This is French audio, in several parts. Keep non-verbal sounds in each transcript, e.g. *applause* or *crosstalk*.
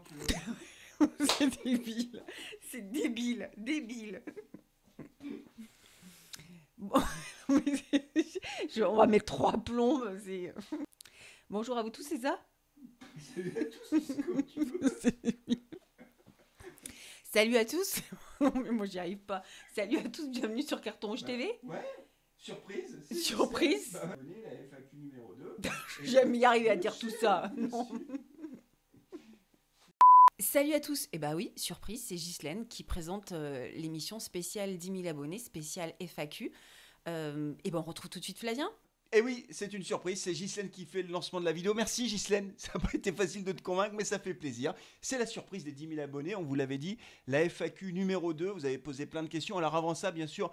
*laughs* c'est débile. C'est débile. Débile. Bon, *laughs* on va mettre trois plombes. Bonjour à vous tous, c'est ça *laughs* Salut à tous. mais moi, j'y arrive pas. Salut à tous, bienvenue sur Carton bah, TV. Ouais, surprise. surprise. Bah, J'aime y arriver à dire tout ça. Salut à tous Et eh bah ben oui, surprise, c'est Ghislaine qui présente euh, l'émission spéciale 10 000 abonnés, spéciale FAQ. et euh, eh ben on retrouve tout de suite Flavien. Eh oui, c'est une surprise, c'est Gislaine qui fait le lancement de la vidéo. Merci Ghislaine, *laughs* ça n'a pas été facile de te convaincre, mais ça fait plaisir. C'est la surprise des 10 000 abonnés, on vous l'avait dit, la FAQ numéro 2, vous avez posé plein de questions. Alors avant ça, bien sûr,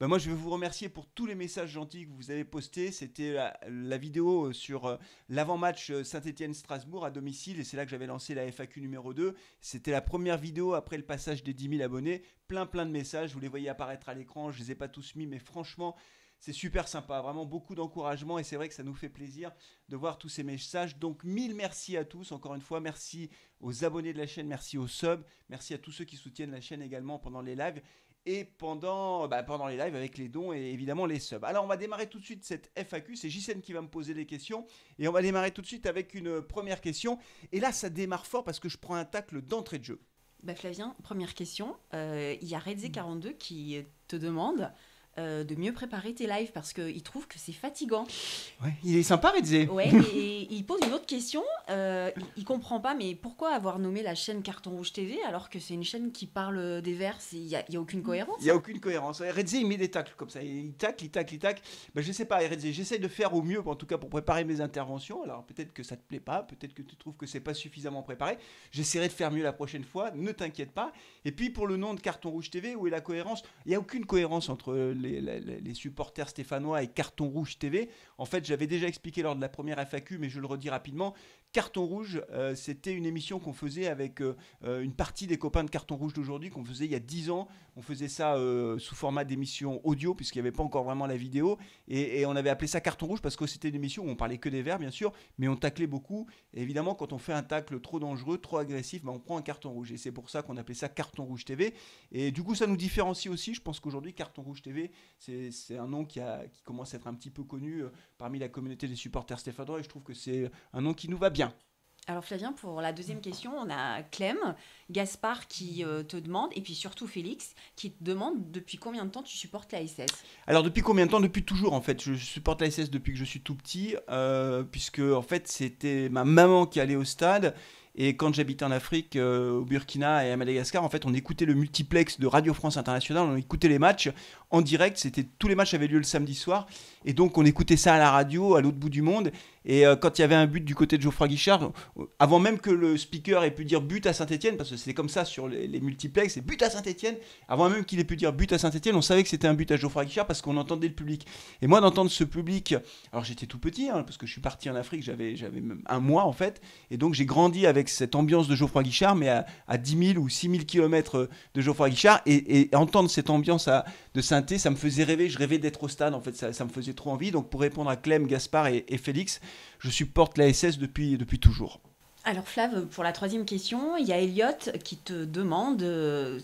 bah, moi, je veux vous remercier pour tous les messages gentils que vous avez postés. C'était la, vidéo euh, sur euh, l'avant-match euh, Saint-Etienne-Strasbourg à domicile. Et c'est là que j'avais lancé la FAQ numéro 2. C'était la première vidéo après le passage des 10 000 abonnés. Plein, plein de messages. Vous les voyez apparaître à l'écran. Je ne les ai pas tous mis, mais franchement, c'est super sympa, vraiment beaucoup d'encouragement et c'est vrai que ça nous fait plaisir de voir tous ces messages. Donc mille merci à tous, encore une fois, merci aux abonnés de la chaîne, merci aux subs, merci à tous ceux qui soutiennent la chaîne également pendant les lives et pendant, bah, pendant les lives avec les dons et évidemment les subs. Alors on va démarrer tout de suite cette FAQ, c'est JCN qui va me poser les questions et on va démarrer tout de suite avec une euh, première question. Et là ça démarre fort parce que je prends un tacle d'entrée de jeu. Bah Flavien, première question, euh, il y a redz 42 qui te demande euh, de mieux préparer tes lives parce qu'il trouve que c'est fatigant. Ouais, il est sympa, Redze. Ouais, *laughs* et, il pose une autre question. Euh, il, ne comprend pas, mais pourquoi avoir nommé la chaîne Carton Rouge TV alors que c'est une chaîne qui parle des vers Il n'y a, aucune cohérence. Il n'y a aucune cohérence. Redze, il met des tacles comme ça. Il tacle, il tacle, il tacle. Ben, je sais pas, Redze, j'essaye de faire au mieux, en tout cas pour préparer mes interventions. Alors peut-être que ça te plaît pas, peut-être que tu trouves que c'est pas suffisamment préparé. J'essaierai de faire mieux la prochaine fois, ne t'inquiète pas. Et puis pour le nom de Carton Rouge TV, où est la cohérence Il n'y a aucune cohérence entre euh, les les, supporters stéphanois et Carton Rouge TV. En fait, j'avais déjà expliqué lors de la première FAQ, mais je le redis rapidement, Carton Rouge, euh, c'était une émission qu'on faisait avec euh, euh, une partie des copains de Carton Rouge d'aujourd'hui, qu'on faisait il y a 10 ans. On faisait ça sous format d'émission audio, puisqu'il n'y avait pas encore vraiment la vidéo. Et, on avait appelé ça Carton Rouge parce que c'était une émission où on parlait que des verts, bien sûr, mais on taclait beaucoup. évidemment, quand on fait un tacle trop dangereux, trop agressif, ben on prend un carton rouge. Et c'est pour ça qu'on appelait ça Carton Rouge TV. Et du coup, ça nous différencie aussi. Je pense qu'aujourd'hui, Carton Rouge TV, c'est un nom qui, a, qui, commence à être un petit peu connu parmi la communauté des supporters stéphanois. Et je trouve que c'est un nom qui nous va bien. Alors Flavien, pour la deuxième question, on a Clem, Gaspard qui euh, te demande, et puis surtout Félix qui te demande depuis combien de temps tu supportes la SS Alors depuis combien de temps Depuis toujours en fait. Je supporte la SS depuis que je suis tout petit, euh, puisque en fait c'était ma maman qui allait au stade. Et quand j'habitais en Afrique, euh, au Burkina et à Madagascar, en fait, on écoutait le multiplex de Radio France Internationale, on écoutait les matchs en direct. C'était tous les matchs avaient lieu le samedi soir, et donc on écoutait ça à la radio, à l'autre bout du monde. Et euh, quand il y avait un but du côté de Geoffroy Guichard, euh, avant même que le speaker ait pu dire but à Saint-Etienne, parce que c'était comme ça sur les, multiplex, c'est but à Saint-Etienne. Avant même qu'il ait pu dire but à Saint-Etienne, on savait que c'était un but à Geoffroy Guichard parce qu'on entendait le public. Et moi d'entendre ce public, alors j'étais tout petit, hein, parce que je suis parti en Afrique, j'avais j'avais un mois en fait, et donc j'ai grandi avec cette ambiance de Geoffroy Guichard, mais à, à 10 000 ou 6 000 km de Geoffroy Guichard, et, et entendre cette ambiance à, de Saint ça me faisait rêver. Je rêvais d'être au stade, en fait, ça, me faisait trop envie. Donc, pour répondre à Clem, Gaspard et, Félix, je supporte la SS depuis, depuis toujours. Alors, Flav, pour la troisième question, il y a Elliot qui te demande euh,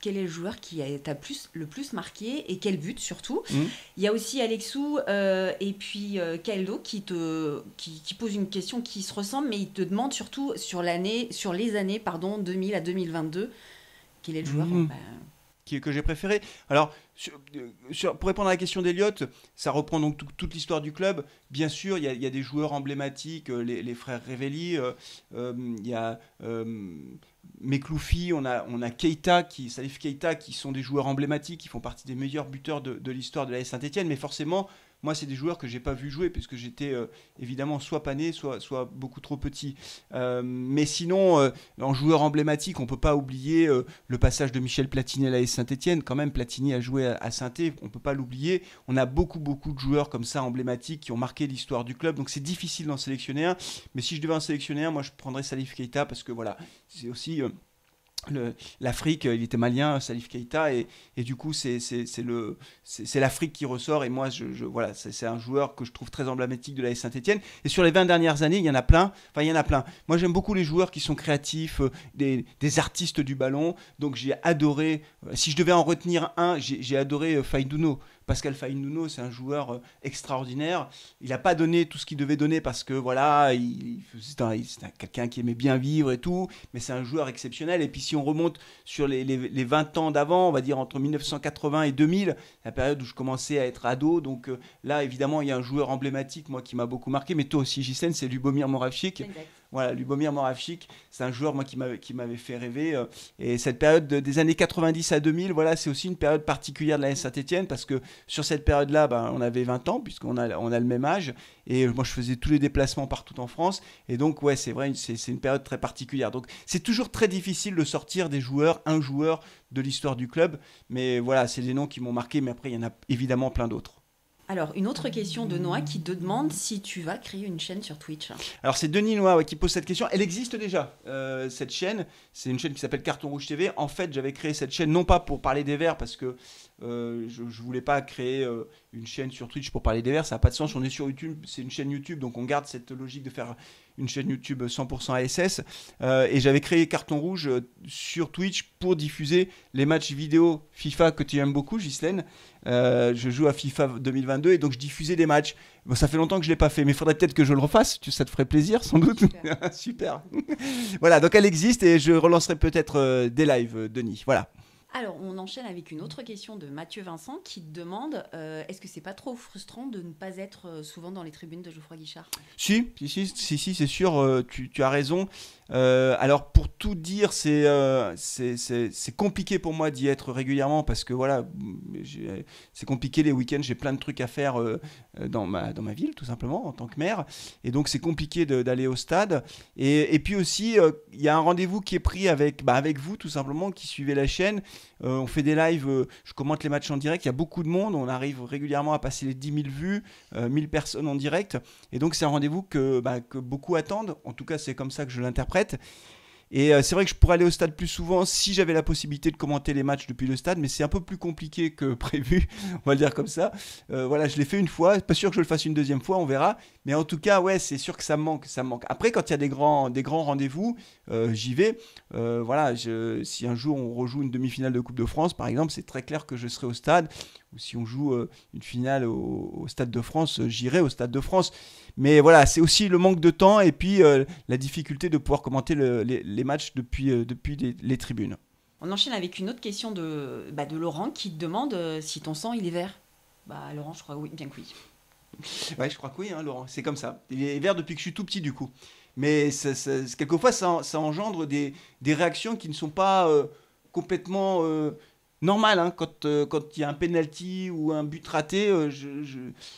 quel est le joueur qui t'a le plus marqué et quel but surtout. Mhm. Il y a aussi Alexou euh, et puis euh, qui, te, qui, pose une question qui se ressemble, mais il te demande surtout sur, l'année, sur les années pardon, 2000 à 2022 quel est le joueur mhm. bah, que j'ai préféré. Alors, euh, pour répondre à la question d'Eliott, ça reprend donc toute l'histoire du club. Bien sûr, il y, a, des joueurs emblématiques, euh, les, frères Réveli, euh, il y a Mekloufi, on a, on a Keita, qui, Salif Keita, qui sont des joueurs emblématiques, qui font partie des meilleurs buteurs de, l'histoire de la Saint-Etienne, mais forcément, moi, c'est des joueurs que j'ai pas vu jouer puisque j'étais euh, évidemment soit pané, soit, beaucoup trop petit. Euh, mais sinon, euh, en joueur emblématique, on peut pas oublier le passage de Michel Platini à la saint étienne Quand même, Platini a joué à, saint étienne on peut pas l'oublier. On a beaucoup, beaucoup de joueurs comme ça emblématiques qui ont marqué l'histoire du club. Donc c'est difficile d'en sélectionner un. Mais si je devais en sélectionner un, moi je prendrais Salif Keita parce que voilà, c'est aussi l'Afrique, euh, il était malien, Salif Keita, et, du coup, c'est l'Afrique qui ressort. Et moi, je, voilà, c'est un joueur que je trouve très emblématique de la Saint-Etienne. Et sur les 20 dernières années, il y en a plein. Enfin, y en a plein. Moi, j'aime beaucoup les joueurs qui sont créatifs, euh, des, artistes du ballon. Donc, j'ai adoré. Euh, si je devais en retenir un, j'ai adoré Faidouno. Pascal Fainuno, c'est un joueur euh, extraordinaire. Il n'a pas donné tout ce qu'il devait donner parce que voilà, c'est, quelqu'un qui aimait bien vivre et tout, mais c'est un joueur exceptionnel. Et puis si on remonte sur les, 20 ans d'avant, on va dire entre 1980 et 2000, la période où je commençais à être ado, donc euh, là évidemment il y a un joueur emblématique, moi qui m'a beaucoup marqué, mais toi aussi Gisèle, c'est Lubomir Moravchik. Voilà, Lubomir Moravchik, c'est un joueur moi, qui m'avait fait rêver. Euh, et cette période des années 90 à 2000, voilà, c'est aussi une période particulière de la Saint-Etienne parce que sur cette période-là, ben, on avait 20 ans, puisqu'on a, on a le même âge. Et moi, je faisais tous les déplacements partout en France. Et donc, ouais, c'est vrai, c'est une période très particulière. Donc, c'est toujours très difficile de sortir des joueurs, un joueur de l'histoire du club. Mais voilà, c'est des noms qui m'ont marqué. Mais après, il y en a évidemment plein d'autres. Alors, une autre question de Noah qui te demande si tu vas créer une chaîne sur Twitch. Alors, c'est Denis Noah qui pose cette question. Elle existe déjà, euh, cette chaîne. C'est une chaîne qui s'appelle Carton Rouge TV. En fait, j'avais créé cette chaîne non pas pour parler des verts, parce que euh, je, ne voulais pas créer euh, une chaîne sur Twitch pour parler des verts. Ça n'a pas de sens. On est sur YouTube, c'est une chaîne YouTube, donc on garde cette logique de faire une chaîne YouTube 100% ASS. Euh, et j'avais créé Carton Rouge euh, sur Twitch pour diffuser les matchs vidéo FIFA que tu aimes beaucoup, Ghislaine. Euh, je joue à FIFA 2022 et donc je diffusais des matchs. ça fait longtemps que je ne l'ai pas fait, mais il faudrait peut-être que je le refasse. ça te ferait plaisir, sans doute. Super. *laughs* Super. *laughs* voilà, donc elle existe et je relancerai peut-être des lives, Denis. Voilà. Alors, on enchaîne avec une autre question de Mathieu Vincent qui demande euh, est-ce que c'est pas trop frustrant de ne pas être euh, souvent dans les tribunes de Geoffroy Guichard Si, si, si, c'est sûr, euh, tu, as raison. alors, pour tout dire, c'est c'est compliqué pour moi d'y être régulièrement parce que voilà, c'est compliqué les week-ends, j'ai plein de trucs à faire dans, ma, ville, tout simplement, en tant que maire. Et donc, c'est compliqué d'aller au stade. Et, puis aussi, il y a un rendez-vous qui est pris avec, bah, avec vous, tout simplement, qui suivez la chaîne. Euh, on fait des lives, euh, je commente les matchs en direct, il y a beaucoup de monde, on arrive régulièrement à passer les 10 000 vues, 1000 euh, personnes en direct, et donc c'est un rendez-vous bah, que, beaucoup attendent, en tout cas c'est comme ça que je l'interprète. Et c'est vrai que je pourrais aller au stade plus souvent si j'avais la possibilité de commenter les matchs depuis le stade, mais c'est un peu plus compliqué que *laughs* prévu, on va le dire comme ça. voilà, je l'ai fait une fois, pas sûr que je le fasse une deuxième fois, on verra. Mais en tout cas, ouais, c'est sûr que ça me manque, ça manque. Après, quand il y a des grands rendez-vous, euh, j'y vais. Euh, voilà, si un jour on rejoue une demi-finale de Coupe de France, par exemple, c'est très clair que je serai au stade. Ou si on joue euh, une finale au, Stade de France, j'irai au Stade de France. Mais voilà, c'est aussi le manque de temps et puis la difficulté de pouvoir commenter les, matchs depuis, depuis les, tribunes. On enchaîne avec une autre question de, bah, de Laurent qui te demande si ton sang il est vert. Bah Laurent, je crois oui, bien que oui. Ouais, je crois que oui, hein, Laurent. C'est comme ça. Il est vert depuis que je suis tout petit, du coup mais quelquefois, ça, engendre des, réactions qui ne sont pas euh, complètement euh, normales. Hein. Euh, quand il y a un penalty ou un but raté,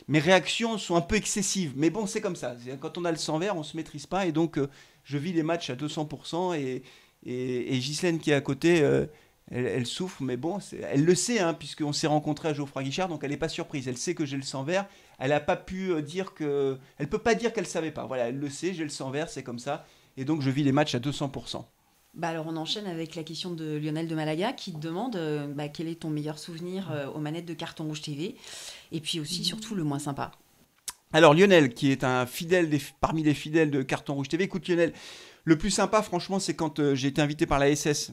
mes réactions sont un peu excessives. Mais bon, c'est comme ça. Quand on a le sang vert, on ne se maîtrise pas. Et donc, je vis les matchs à 200%. Et, et, Ghislaine qui est à côté... Elle, souffre, mais bon, elle le sait, hein, puisqu'on s'est rencontré à Geoffroy Guichard, donc elle n'est pas surprise. Elle sait que j'ai le sang vert, elle n'a pas pu euh, dire que. Elle peut pas dire qu'elle savait pas. Voilà, elle le sait, j'ai le sang vert, c'est comme ça. Et donc je vis les matchs à 200%. Bah alors on enchaîne avec la question de Lionel de Malaga qui te demande euh, bah, quel est ton meilleur souvenir euh, aux manettes de Carton Rouge TV et puis aussi surtout le moins sympa. Alors Lionel qui est un fidèle parmi les fidèles de Carton Rouge TV, écoute Lionel, le plus sympa franchement c'est quand j'ai été invité par la SS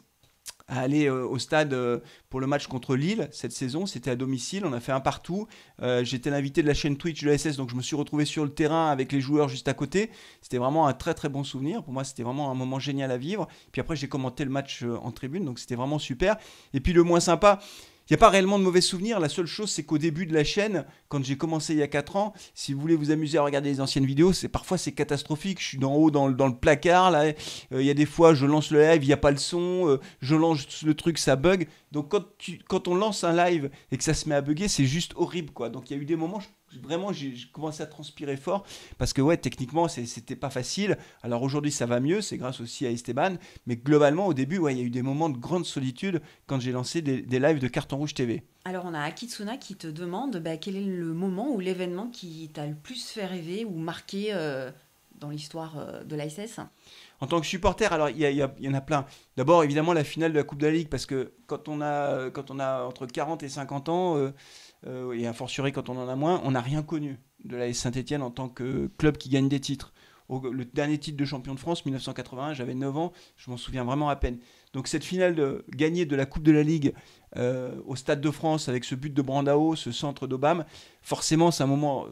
à aller euh, au stade euh, pour le match contre Lille cette saison. C'était à domicile, on a fait un partout. Euh, j'étais l'invité de la chaîne Twitch de la donc je me suis retrouvé sur le terrain avec les joueurs juste à côté. C'était vraiment un très très bon souvenir. Pour moi, c'était vraiment un moment génial à vivre. Puis après, j'ai commenté le match en tribune, donc c'était vraiment super. Et puis le moins sympa, n'y a pas réellement de mauvais souvenirs. La seule chose, c'est qu'au début de la chaîne, quand j'ai commencé il y a 4 ans, si vous voulez vous amuser à regarder les anciennes vidéos, c'est parfois c'est catastrophique. Je suis d'en haut dans le, placard, là. Euh, il y a des fois, je lance le live, il n'y a pas le son. Euh, je lance le truc, ça bug. Donc quand, tu, quand on lance un live et que ça se met à bugger, c'est juste horrible, quoi. Donc il y a eu des moments, vraiment, j'ai commencé à transpirer fort parce que, ouais, techniquement, c'était pas facile. Alors aujourd'hui, ça va mieux, c'est grâce aussi à Esteban. Mais globalement, au début, ouais, il y a eu des moments de grande solitude quand j'ai lancé des, lives de Carton Rouge TV. Alors, on a Akitsuna qui te demande bah, quel est le moment ou l'événement qui t'a le plus fait rêver ou marqué euh, dans l'histoire euh, de l'ISS. En tant que supporter, alors il y, en a plein. D'abord, évidemment, la finale de la Coupe de la Ligue, parce que quand on a, quand on a entre 40 et 50 ans, euh, euh, et a fortiori quand on en a moins, on n'a rien connu de la Saint-Etienne en tant que club qui gagne des titres le dernier titre de champion de France, 1981, j'avais 9 ans, je m'en souviens vraiment à peine. Donc cette finale de, gagner de la Coupe de la Ligue euh, au Stade de France avec ce but de Brandao, ce centre d'Obam, forcément c'est un moment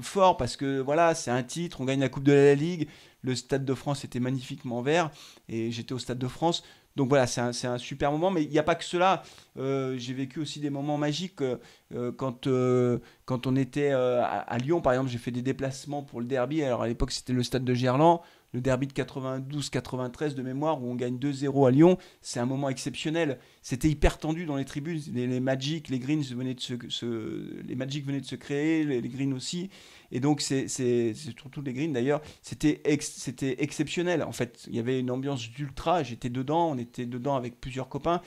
fort parce que voilà, c'est un titre, on gagne la Coupe de la Ligue, le Stade de France était magnifiquement vert et j'étais au Stade de France. Donc voilà, c'est un, super moment, mais il n'y a pas que cela. Euh, j'ai vécu aussi des moments magiques. Euh, euh, quand, euh, quand on était euh, à, Lyon, par exemple, j'ai fait des déplacements pour le derby. Alors à l'époque, c'était le stade de Gerland, le derby de 92-93 de mémoire, où on gagne 2-0 à Lyon. C'est un moment exceptionnel. C'était hyper tendu dans les tribunes. Les, magiques, Magic, les Greens venaient de se, les magiques venaient de se créer, les, Greens aussi. Et donc, c'est surtout les Greens d'ailleurs. C'était c'était exceptionnel. En fait, il y avait une ambiance d'ultra. J'étais dedans, on était dedans avec plusieurs copains.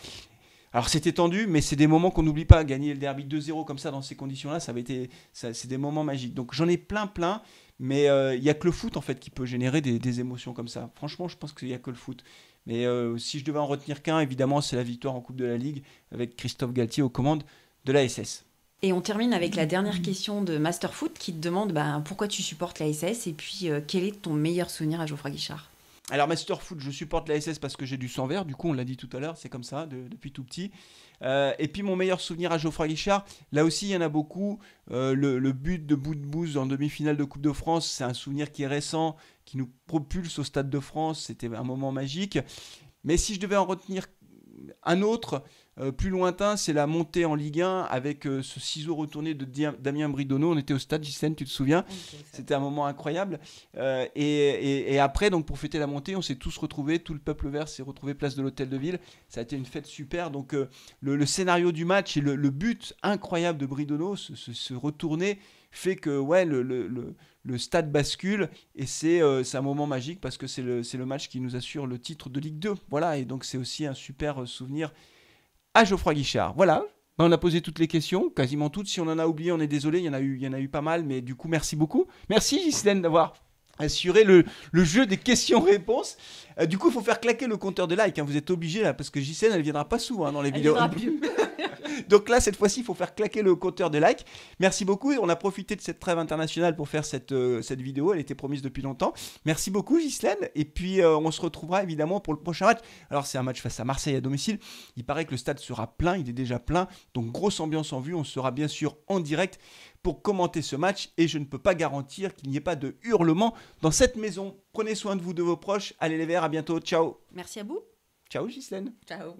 Alors c'était tendu, mais c'est des moments qu'on n'oublie pas. Gagner le derby 2-0 comme ça dans ces conditions-là, ça avait été, c'est des moments magiques. Donc j'en ai plein, plein. Mais euh, il n'y a que le foot en fait qui peut générer des, émotions comme ça. Franchement, je pense qu'il n'y a que le foot. Mais euh, si je devais en retenir qu'un, évidemment, c'est la victoire en Coupe de la Ligue avec Christophe Galtier aux commandes de la SS. Et on termine avec la dernière question de Master Foot qui te demande bah, pourquoi tu supportes la SS et puis euh, quel est ton meilleur souvenir à Geoffroy Guichard alors Master Foot, je supporte la SS parce que j'ai du sang vert, du coup on l'a dit tout à l'heure, c'est comme ça depuis tout petit. Euh, et puis mon meilleur souvenir à Geoffroy Guichard, là aussi il y en a beaucoup. Euh, le, le, but de Boudbouze en demi-finale de Coupe de France, c'est un souvenir qui est récent, qui nous propulse au Stade de France, c'était un moment magique. Mais si je devais en retenir un autre, euh, plus lointain, c'est la montée en Ligue 1 avec euh, ce ciseau retourné de Damien Bridonneau. On était au stade Gisèle, tu te souviens C'était un moment incroyable. Euh, et, après, donc pour fêter la montée, on s'est tous retrouvés, tout le peuple vert s'est retrouvé place de l'hôtel de ville. Ça a été une fête super. Donc le, scénario du match et le, but incroyable de Bridonneau, ce retourné fait que ouais, le, stade bascule et c'est un moment magique parce que c'est le, le, match qui nous assure le titre de Ligue 2. Voilà, et donc c'est aussi un super souvenir à Geoffroy Guichard. Voilà, on a posé toutes les questions, quasiment toutes. Si on en a oublié, on est désolé, il y en a eu, il y en a eu pas mal, mais du coup, merci beaucoup. Merci Ghislaine d'avoir assuré le, le, jeu des questions-réponses. Euh, du coup, il faut faire claquer le compteur de likes, hein. vous êtes obligé là, parce que Ghislaine, elle viendra pas souvent hein, dans les elle vidéos. Viendra *laughs* plus. *laughs* Donc là, cette fois-ci, il faut faire claquer le compteur des likes. Merci beaucoup. On a profité de cette trêve internationale pour faire cette, euh, cette vidéo. Elle était promise depuis longtemps. Merci beaucoup, Ghislaine. Et puis, euh, on se retrouvera évidemment pour le prochain match. Alors, c'est un match face à Marseille à domicile. Il paraît que le stade sera plein. Il est déjà plein. Donc, grosse ambiance en vue. On sera bien sûr en direct pour commenter ce match et je ne peux pas garantir qu'il n'y ait pas de hurlements dans cette maison. Prenez soin de vous, de vos proches. Allez les verts, à bientôt. Ciao. Merci à vous. Ciao Ghislaine. Ciao.